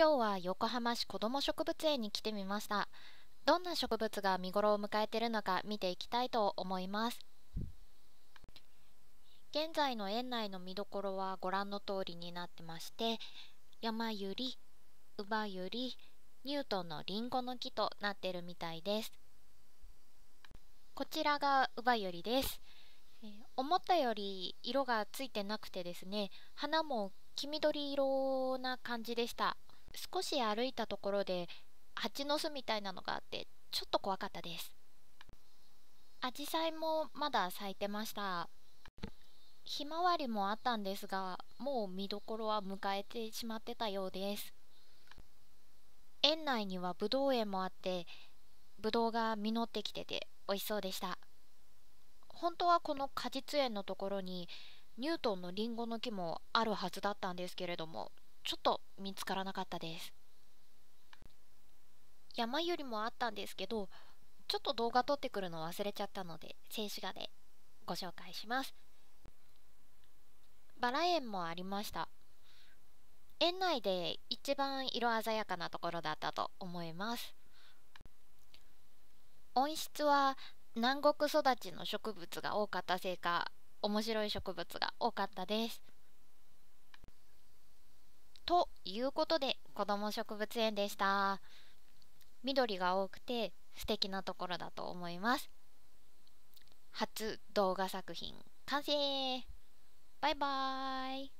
今日は横浜市子ども植物園に来てみましたどんな植物が見頃を迎えているのか見ていきたいと思います現在の園内の見どころはご覧の通りになってまして山ゆり、乳母ゆり、ニュートンのリンゴの木となってるみたいですこちらがウバゆりです思ったより色がついてなくてですね花も黄緑色な感じでした少し歩いたところで蜂の巣みたいなのがあってちょっと怖かったですアジサイもまだ咲いてましたひまわりもあったんですがもう見どころは迎えてしまってたようです園内にはぶどう園もあってぶどうが実ってきてて美味しそうでした本当はこの果実園のところにニュートンのリンゴの木もあるはずだったんですけれどもちょっと見つからなかったです山よりもあったんですけどちょっと動画撮ってくるの忘れちゃったので静止画でご紹介しますバラ園もありました園内で一番色鮮やかなところだったと思います温室は南国育ちの植物が多かったせいか面白い植物が多かったですということで子ども植物園でした緑が多くて素敵なところだと思います初動画作品完成バイバーイ